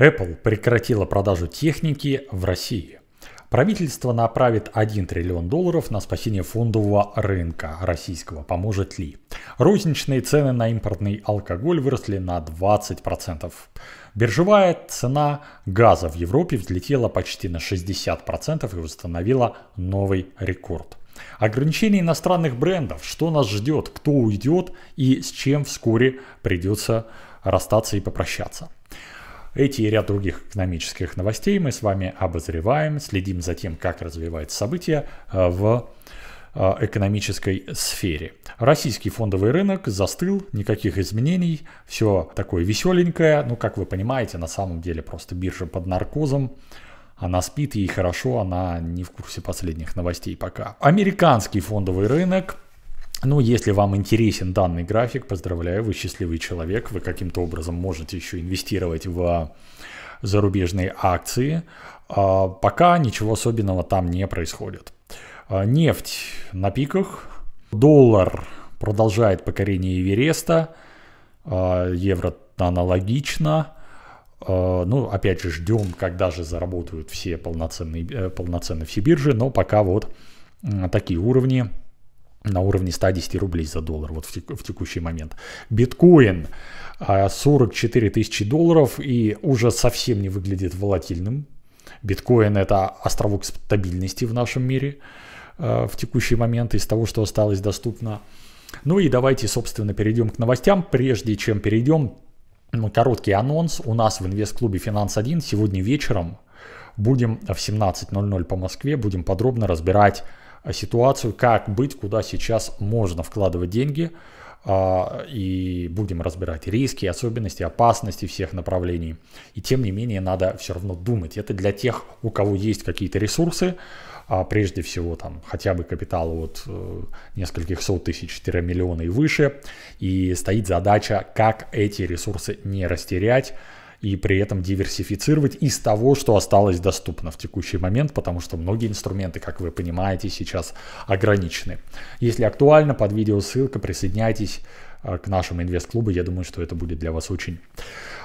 Apple прекратила продажу техники в России. Правительство направит 1 триллион долларов на спасение фондового рынка российского. Поможет ли? Розничные цены на импортный алкоголь выросли на 20%. Биржевая цена газа в Европе взлетела почти на 60% и установила новый рекорд. Ограничение иностранных брендов, что нас ждет, кто уйдет и с чем вскоре придется расстаться и попрощаться. Эти и ряд других экономических новостей мы с вами обозреваем, следим за тем, как развиваются события э, в э, экономической сфере. Российский фондовый рынок застыл, никаких изменений, все такое веселенькое. Ну, как вы понимаете, на самом деле просто биржа под наркозом. Она спит, ей хорошо, она не в курсе последних новостей пока. Американский фондовый рынок ну, если вам интересен данный график, поздравляю, вы счастливый человек, вы каким-то образом можете еще инвестировать в зарубежные акции. А, пока ничего особенного там не происходит. А, нефть на пиках, доллар продолжает покорение Эвереста, а, евро аналогично. Ну, опять же, ждем, когда же заработают все полноценные, э, полноценные все биржи, но пока вот такие уровни на уровне 110 рублей за доллар вот в, текущий момент. Биткоин 44 а, тысячи долларов и уже совсем не выглядит волатильным. Биткоин это островок стабильности в нашем мире а, в текущий момент из того, что осталось доступно. Ну и давайте, собственно, перейдем к новостям. Прежде чем перейдем, короткий анонс. У нас в инвест-клубе «Финанс-1» сегодня вечером будем в 17.00 по Москве, будем подробно разбирать а, ситуацию, как быть, куда сейчас можно вкладывать деньги. А, и будем разбирать риски, особенности, опасности всех направлений. И тем не менее надо все равно думать. Это для тех, у кого есть какие-то ресурсы, а, прежде всего там хотя бы капитал от э, нескольких сот тысяч-миллиона и выше. И стоит задача, как эти ресурсы не растерять и при этом диверсифицировать из того, что осталось доступно в текущий момент, потому что многие инструменты, как вы понимаете, сейчас ограничены. Если актуально, под видео ссылка, присоединяйтесь э, к нашему инвест-клубу. Я думаю, что это будет для вас очень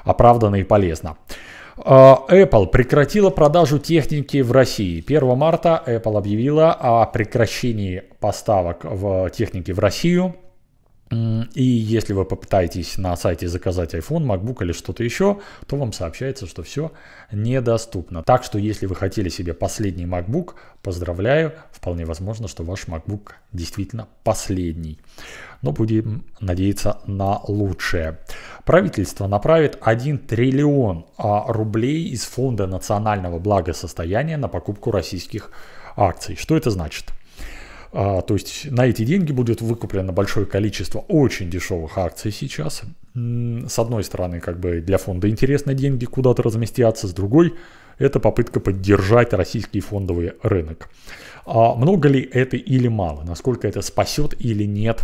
оправданно и полезно. Э, Apple прекратила продажу техники в России. 1 марта Apple объявила о прекращении поставок в техники в Россию и если вы попытаетесь на сайте заказать iPhone, MacBook или что-то еще, то вам сообщается, что все недоступно. Так что если вы хотели себе последний MacBook, поздравляю, вполне возможно, что ваш MacBook действительно последний. Но будем надеяться на лучшее. Правительство направит 1 триллион а, рублей из Фонда национального благосостояния на покупку российских акций. Что это значит? А, то есть на эти деньги будет выкуплено большое количество очень дешевых акций сейчас. С одной стороны, как бы для фонда интересны деньги куда-то разместятся, с другой это попытка поддержать российский фондовый рынок. А много ли это или мало? Насколько это спасет или нет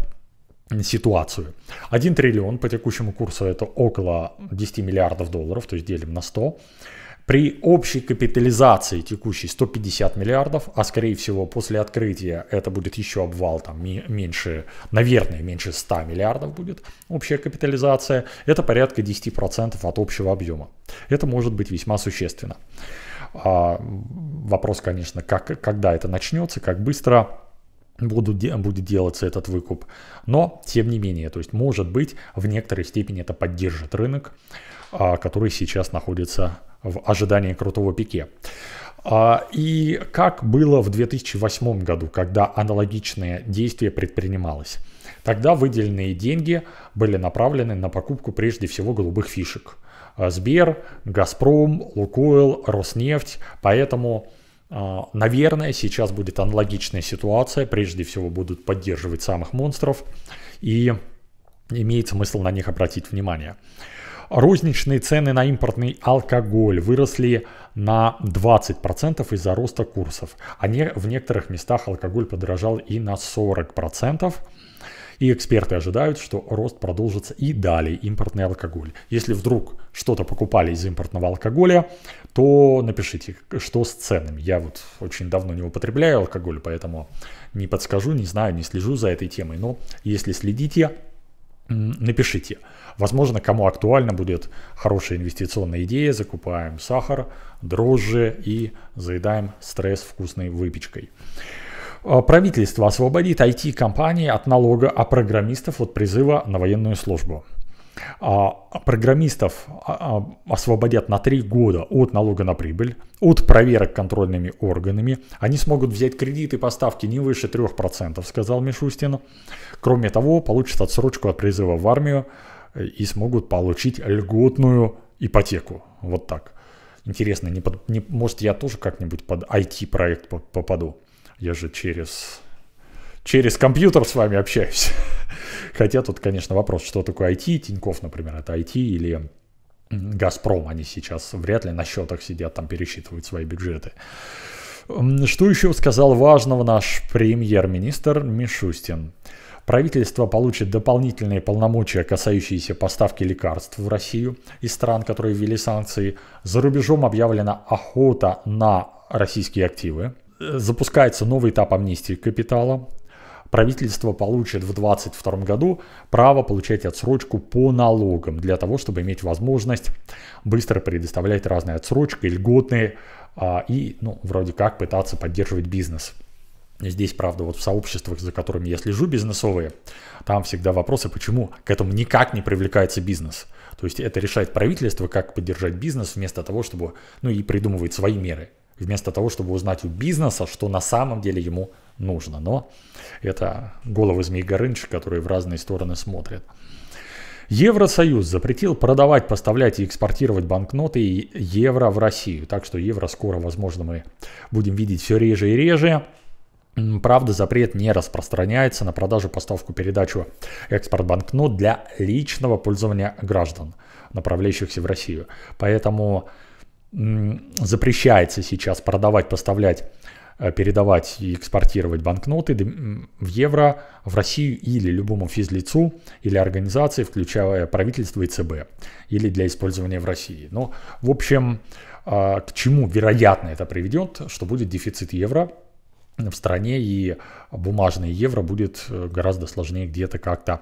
ситуацию. 1 триллион по текущему курсу это около 10 миллиардов долларов, то есть делим на 100. При общей капитализации текущей 150 миллиардов, а скорее всего после открытия это будет еще обвал, там меньше, наверное, меньше 100 миллиардов будет общая капитализация, это порядка 10% от общего объема. Это может быть весьма существенно. А, вопрос, конечно, как, когда это начнется, как быстро будут, будет делаться этот выкуп. Но, тем не менее, то есть, может быть, в некоторой степени это поддержит рынок, а, который сейчас находится в ожидании крутого пике. А, и как было в 2008 году, когда аналогичное действие предпринималось? Тогда выделенные деньги были направлены на покупку прежде всего голубых фишек. А, Сбер, Газпром, Лукойл, Роснефть. Поэтому, а, наверное, сейчас будет аналогичная ситуация. Прежде всего будут поддерживать самых монстров. И имеет смысл на них обратить внимание. Розничные цены на импортный алкоголь выросли на 20% из-за роста курсов. А не, в некоторых местах алкоголь подорожал и на 40%. И эксперты ожидают, что рост продолжится и далее, импортный алкоголь. Если вдруг что-то покупали из импортного алкоголя, то напишите, что с ценами. Я вот очень давно не употребляю алкоголь, поэтому не подскажу, не знаю, не слежу за этой темой. Но если следите, напишите. Возможно, кому актуально будет хорошая инвестиционная идея, закупаем сахар, дрожжи и заедаем стресс вкусной выпечкой. А, правительство освободит IT-компании от налога, а программистов от призыва на военную службу. А программистов а, а, освободят на 3 года от налога на прибыль, от проверок контрольными органами. Они смогут взять кредиты по ставке не выше 3%, сказал Мишустин. Кроме того, получат отсрочку от призыва в армию э, и смогут получить льготную ипотеку. Вот так. Интересно, не под, не, может я тоже как-нибудь под IT-проект попаду? Я же через, через компьютер с вами общаюсь. Хотя тут, конечно, вопрос, что такое IT, Тиньков, например, это IT или Газпром, они сейчас вряд ли на счетах сидят, там пересчитывают свои бюджеты. Что еще сказал важного наш премьер-министр Мишустин? Правительство получит дополнительные полномочия, касающиеся поставки лекарств в Россию из стран, которые ввели санкции. За рубежом объявлена охота на российские активы. Э, запускается новый этап амнистии капитала правительство получит в 2022 году право получать отсрочку по налогам для того, чтобы иметь возможность быстро предоставлять разные отсрочки, льготные а, и, ну, вроде как, пытаться поддерживать бизнес. Здесь, правда, вот в сообществах, за которыми я слежу, бизнесовые, там всегда вопросы, почему к этому никак не привлекается бизнес. То есть это решает правительство, как поддержать бизнес, вместо того, чтобы, ну и придумывать свои меры вместо того, чтобы узнать у бизнеса, что на самом деле ему нужно. Но это головы змей Горыныч, которые в разные стороны смотрят. Евросоюз запретил продавать, поставлять и экспортировать банкноты и евро в Россию. Так что евро скоро, возможно, мы будем видеть все реже и реже. Правда, запрет не распространяется на продажу, поставку, передачу экспорт банкнот для личного пользования граждан, направляющихся в Россию. Поэтому запрещается сейчас продавать, поставлять, э, передавать и экспортировать банкноты в евро в Россию или любому физлицу или организации, включая правительство и ЦБ, или для использования в России. Но, в общем, а, к чему, вероятно, это приведет, что будет дефицит евро в стране, и бумажные евро будет э, гораздо сложнее где-то как-то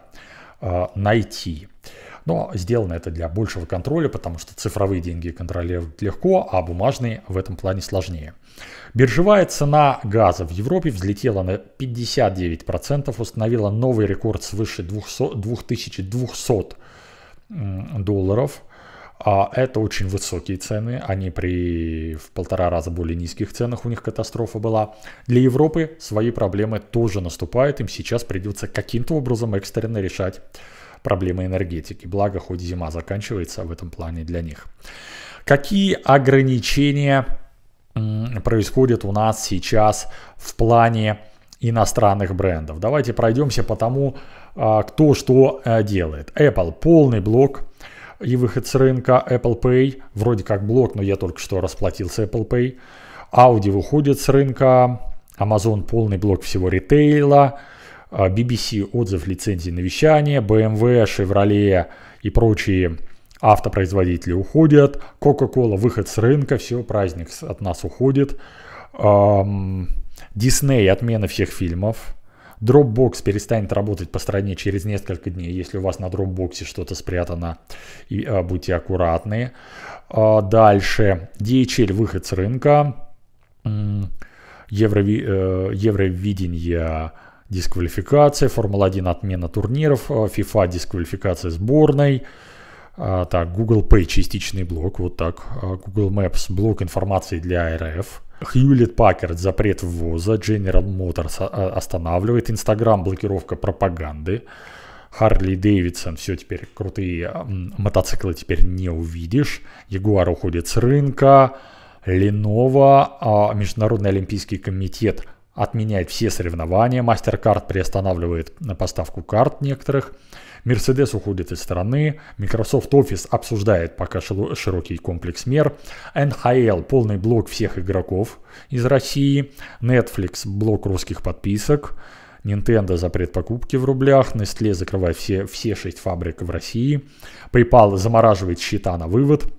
а, найти. Но сделано это для большего контроля, потому что цифровые деньги контролировать легко, а бумажные в этом плане сложнее. Биржевая цена газа в Европе взлетела на 59%, установила новый рекорд свыше 200, 2200 долларов. А это очень высокие цены, они при в полтора раза более низких ценах у них катастрофа была. Для Европы свои проблемы тоже наступают, им сейчас придется каким-то образом экстренно решать проблемы энергетики. Благо, хоть зима заканчивается в этом плане для них. Какие ограничения происходят у нас сейчас в плане иностранных брендов? Давайте пройдемся по тому, а, кто что э, делает. Apple полный блок и выход с рынка Apple Pay. Вроде как блок, но я только что расплатился Apple Pay. Audi выходит с рынка, Amazon полный блок всего ритейла, BBC а, отзыв лицензии на вещание, BMW, Chevrolet эм и прочие автопроизводители уходят, Coca-Cola выход с рынка, все, праздник от нас уходит, Disney отмена всех фильмов, Dropbox перестанет работать по стране через несколько дней, если у вас на Dropbox что-то спрятано, и, а, будьте аккуратны. А, дальше, DHL выход с рынка, еврови, э, евровидение дисквалификация, Формула-1 отмена турниров, э, FIFA дисквалификация сборной, а, так, Google Pay частичный блок, вот так, а, Google Maps блок информации для РФ, Хьюлит Паккард запрет ввоза, General Motors останавливает, Instagram блокировка пропаганды, Харли Дэвидсон, все теперь крутые мотоциклы теперь не увидишь, Ягуар уходит с рынка, Lenovo, а, Международный Олимпийский комитет – отменяет все соревнования, MasterCard приостанавливает поставку карт некоторых, Mercedes уходит из страны, Microsoft Office обсуждает пока широкий комплекс мер, NHL полный блок всех игроков из России, Netflix блок русских подписок, Nintendo запрет покупки в рублях, Nestle закрывает все, все шесть фабрик в России, PayPal замораживает счета на вывод –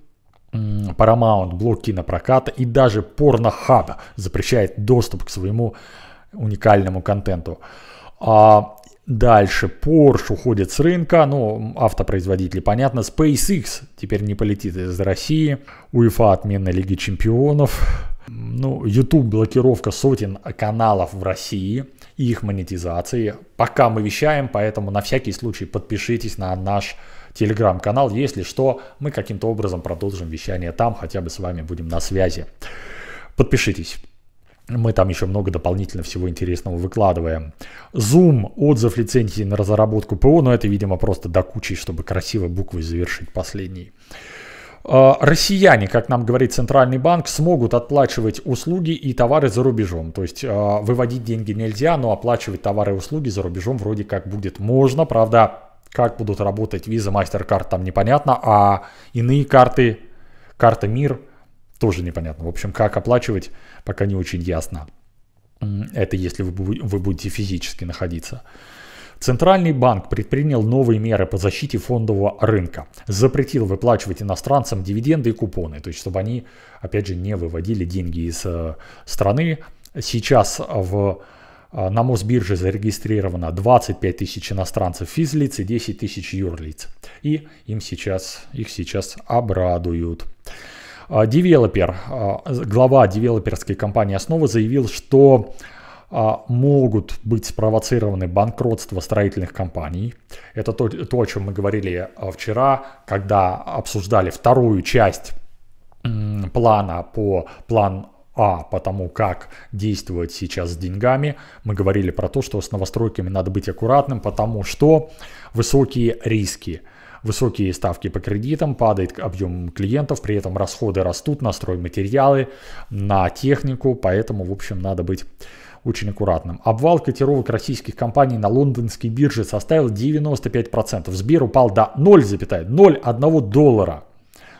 Paramount, блок кинопроката и даже порнохаба запрещает доступ к своему уникальному контенту. А дальше Porsche уходит с рынка, ну, автопроизводители, понятно, SpaceX теперь не полетит из России, УЕФА отмена Лиги Чемпионов, ну, YouTube блокировка сотен каналов в России и их монетизации. Пока мы вещаем, поэтому на всякий случай подпишитесь на наш канал телеграм-канал. Если что, мы каким-то образом продолжим вещание там, хотя бы с вами будем на связи. Подпишитесь. Мы там еще много дополнительно всего интересного выкладываем. Zoom, отзыв лицензии на разработку ПО, но это, видимо, просто до кучи, чтобы красивой буквой завершить последний. А, россияне, как нам говорит Центральный банк, смогут отплачивать услуги и товары за рубежом. То есть а, выводить деньги нельзя, но оплачивать товары и услуги за рубежом вроде как будет можно. Правда, как будут работать Visa, MasterCard, там непонятно. А иные карты, карта МИР, тоже непонятно. В общем, как оплачивать, пока не очень ясно. Это если вы, вы будете физически находиться. Центральный банк предпринял новые меры по защите фондового рынка. Запретил выплачивать иностранцам дивиденды и купоны, то есть чтобы они, опять же, не выводили деньги из э, страны. Сейчас в а, на Мосбирже зарегистрировано 25 тысяч иностранцев физлиц и 10 тысяч юрлиц. И им сейчас, их сейчас обрадуют. А, девелопер, а, глава девелоперской компании «Основа» заявил, что могут быть спровоцированы банкротства строительных компаний. Это то, то, о чем мы говорили вчера, когда обсуждали вторую часть плана по план а, потому как действовать сейчас с деньгами. Мы говорили про то, что с новостройками надо быть аккуратным, потому что высокие риски. Высокие ставки по кредитам, падает объем клиентов, при этом расходы растут на стройматериалы, на технику, поэтому, в общем, надо быть очень аккуратным. Обвал котировок российских компаний на лондонской бирже составил 95%. Сбер упал до 0,01 доллара,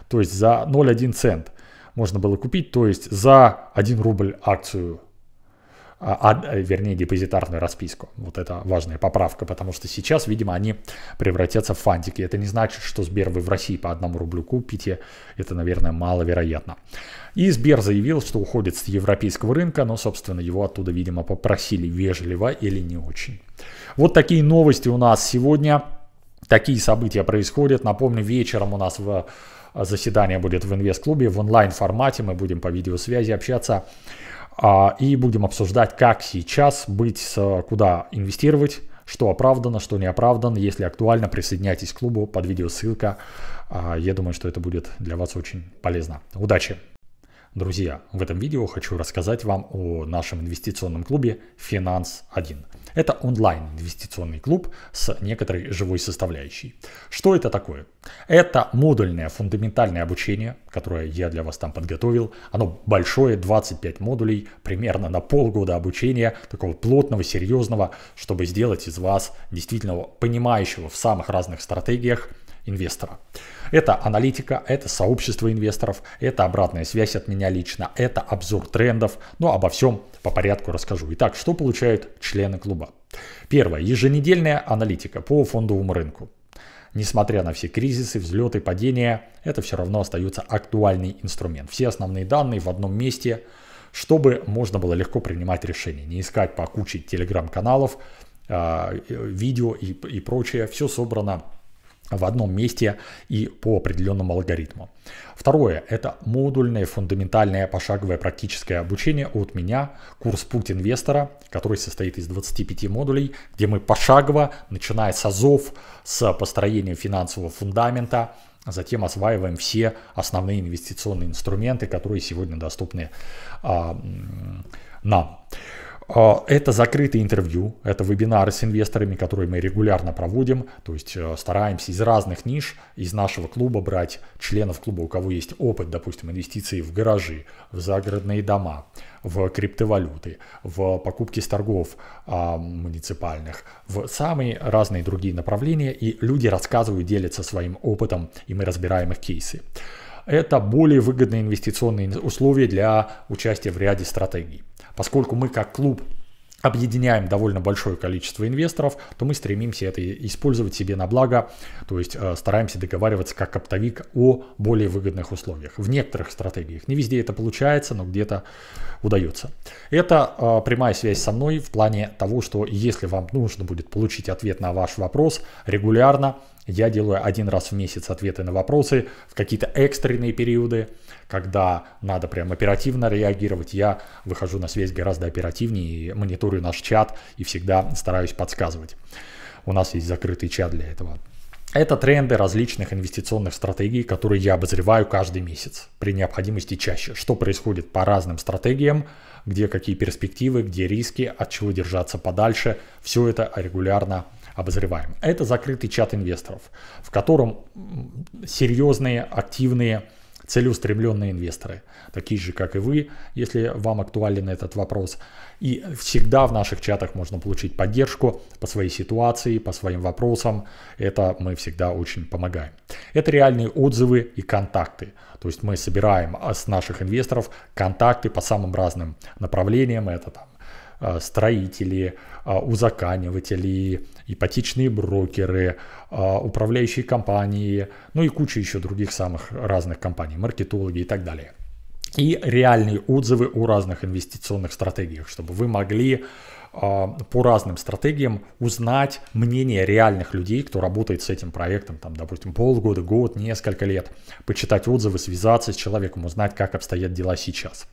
то есть за 0,1 цент можно было купить, то есть за 1 рубль акцию а, а, вернее, депозитарную расписку. Вот это важная поправка, потому что сейчас, видимо, они превратятся в фантики. Это не значит, что Сбер вы в России по одному рублю купите. Это, наверное, маловероятно. И Сбер заявил, что уходит с европейского рынка, но, собственно, его оттуда, видимо, попросили вежливо или не очень. Вот такие новости у нас сегодня. Такие события происходят. Напомню, вечером у нас в а заседание будет в инвест-клубе в онлайн-формате. Мы будем по видеосвязи общаться а, и будем обсуждать, как сейчас быть, куда инвестировать, что оправдано, что не оправдано. Если актуально, присоединяйтесь к клубу под видео ссылка. А, я думаю, что это будет для вас очень полезно. Удачи! Друзья, в этом видео хочу рассказать вам о нашем инвестиционном клубе «Финанс 1». Это онлайн-инвестиционный клуб с некоторой живой составляющей. Что это такое? Это модульное фундаментальное обучение, которое я для вас там подготовил. Оно большое, 25 модулей, примерно на полгода обучения, такого плотного, серьезного, чтобы сделать из вас действительно понимающего в самых разных стратегиях – инвестора. Это аналитика, это сообщество инвесторов, это обратная связь от меня лично, это обзор трендов, но ну, обо всем по порядку расскажу. Итак, что получают члены клуба? Первое. Еженедельная аналитика по фондовому рынку. Несмотря на все кризисы, взлеты, падения, это все равно остается актуальный инструмент. Все основные данные в одном месте, чтобы можно было легко принимать решения, не искать по куче телеграм-каналов, а, э, видео и, и прочее. Все собрано в одном месте и по определенному алгоритму. Второе – это модульное фундаментальное пошаговое практическое обучение от меня, курс «Путь инвестора», который состоит из 25 модулей, где мы пошагово, начиная с азов, с построением финансового фундамента, затем осваиваем все основные инвестиционные инструменты, которые сегодня доступны а, нам. А, это закрытые интервью, это вебинары с инвесторами, которые мы регулярно проводим, то есть э, стараемся из разных ниш, из нашего клуба брать членов клуба, у кого есть опыт, допустим, инвестиций в гаражи, в загородные дома, в криптовалюты, в покупки с торгов а, муниципальных, в самые разные другие направления, и люди рассказывают, делятся своим опытом, и мы разбираем их кейсы. Это более выгодные инвестиционные условия для участия в ряде стратегий поскольку мы как клуб объединяем довольно большое количество инвесторов, то мы стремимся это использовать себе на благо, то есть э, стараемся договариваться как оптовик о более выгодных условиях. В некоторых стратегиях, не везде это получается, но где-то удается. Это э, прямая связь со мной в плане того, что если вам нужно будет получить ответ на ваш вопрос регулярно, я делаю один раз в месяц ответы на вопросы в какие-то экстренные периоды, когда надо прям оперативно реагировать, я выхожу на связь гораздо оперативнее и мониторю мониторю наш чат и всегда стараюсь подсказывать. У нас есть закрытый чат для этого. Это тренды различных инвестиционных стратегий, которые я обозреваю каждый месяц, при необходимости чаще. Что происходит по разным стратегиям, где какие перспективы, где риски, от чего держаться подальше. Все это регулярно обозреваем. Это закрытый чат инвесторов, в котором серьезные, активные целеустремленные инвесторы, такие же, как и вы, если вам актуален этот вопрос. И всегда в наших чатах можно получить поддержку по своей ситуации, по своим вопросам. Это мы всегда очень помогаем. Это реальные отзывы и контакты. То есть мы собираем а, с наших инвесторов контакты по самым разным направлениям. Это там а, строители, а, узаканиватели, ипотечные брокеры, а, управляющие компании, ну и куча еще других самых разных компаний, маркетологи и так далее. И реальные отзывы о разных инвестиционных стратегиях, чтобы вы могли а, по разным стратегиям узнать мнение реальных людей, кто работает с этим проектом, там, допустим, полгода, год, несколько лет, почитать отзывы, связаться с человеком, узнать, как обстоят дела сейчас.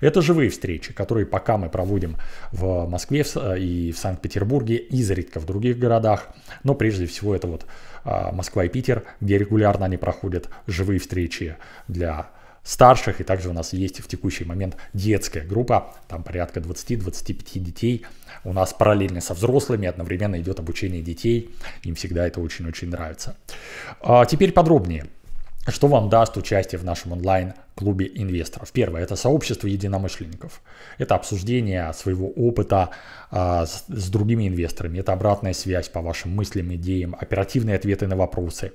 Это живые встречи, которые пока мы проводим в Москве э, и в Санкт-Петербурге, изредка в других городах, но прежде всего это вот а, Москва и Питер, где регулярно они проходят живые встречи для старших, и также у нас есть в текущий момент детская группа, там порядка 20-25 детей. У нас параллельно со взрослыми одновременно идет обучение детей, им всегда это очень-очень нравится. А, теперь подробнее. Что вам даст участие в нашем онлайн-клубе инвесторов? Первое – это сообщество единомышленников. Это обсуждение своего опыта а, с, с другими инвесторами. Это обратная связь по вашим мыслям, идеям, оперативные ответы на вопросы.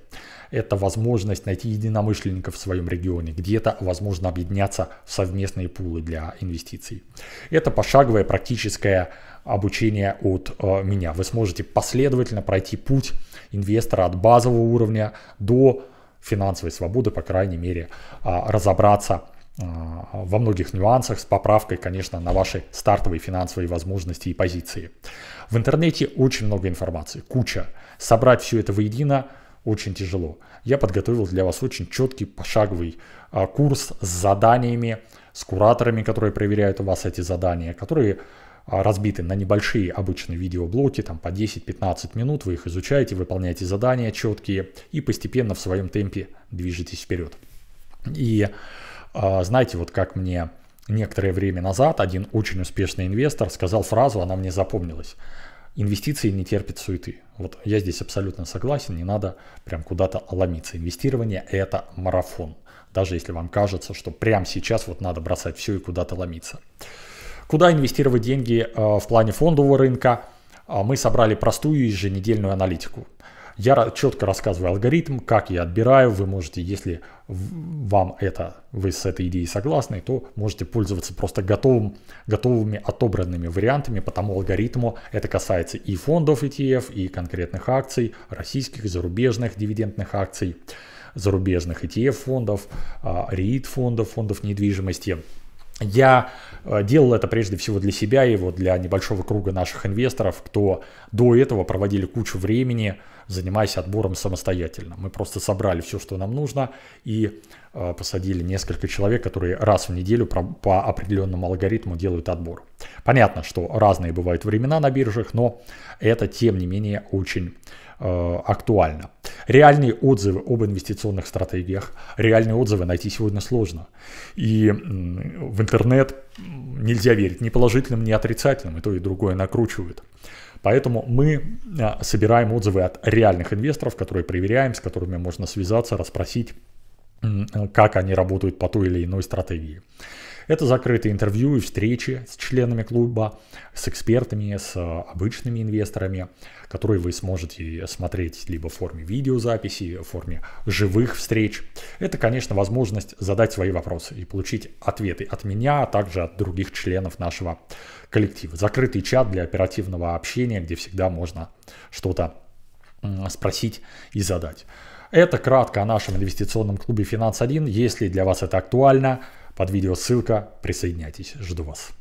Это возможность найти единомышленников в своем регионе. Где-то возможно объединяться в совместные пулы для инвестиций. Это пошаговое практическое обучение от э, меня. Вы сможете последовательно пройти путь инвестора от базового уровня до финансовой свободы, по крайней мере, а, разобраться а, во многих нюансах с поправкой, конечно, на ваши стартовые финансовые возможности и позиции. В интернете очень много информации, куча. Собрать все это воедино очень тяжело. Я подготовил для вас очень четкий пошаговый а, курс с заданиями, с кураторами, которые проверяют у вас эти задания, которые а, разбиты на небольшие обычные видеоблоки, там по 10-15 минут, вы их изучаете, выполняете задания четкие и постепенно в своем темпе движетесь вперед. И а, знаете, вот как мне некоторое время назад один очень успешный инвестор сказал фразу, она мне запомнилась. Инвестиции не терпят суеты. Вот я здесь абсолютно согласен, не надо прям куда-то ломиться. Инвестирование – это марафон. Даже если вам кажется, что прямо сейчас вот надо бросать все и куда-то ломиться. Куда инвестировать деньги а, в плане фондового рынка? А, мы собрали простую еженедельную аналитику. Я четко рассказываю алгоритм, как я отбираю. Вы можете, если вам это, вы с этой идеей согласны, то можете пользоваться просто готовым, готовыми отобранными вариантами по тому алгоритму. Это касается и фондов ETF, и конкретных акций, российских, зарубежных дивидендных акций, зарубежных ETF фондов, REIT а, фондов, фондов недвижимости. Я э, делал это прежде всего для себя и вот для небольшого круга наших инвесторов, кто до этого проводили кучу времени, занимаясь отбором самостоятельно. Мы просто собрали все, что нам нужно, и э, посадили несколько человек, которые раз в неделю по определенному алгоритму делают отбор. Понятно, что разные бывают времена на биржах, но это, тем не менее, очень Э, актуально. Реальные отзывы об инвестиционных стратегиях, реальные отзывы найти сегодня сложно. И в интернет нельзя верить ни положительным, ни отрицательным, и то, и другое накручивают. Поэтому мы э, собираем отзывы от реальных инвесторов, которые проверяем, с которыми можно связаться, расспросить, э, как они работают по той или иной стратегии. Это закрытые интервью и встречи с членами клуба, с экспертами, с э, обычными инвесторами, которые вы сможете смотреть либо в форме видеозаписи, в форме живых встреч. Это, конечно, возможность задать свои вопросы и получить ответы от меня, а также от других членов нашего коллектива. Закрытый чат для оперативного общения, где всегда можно что-то спросить и задать. Это кратко о нашем инвестиционном клубе «Финанс-1». Если для вас это актуально – под видео ссылка, присоединяйтесь, жду вас.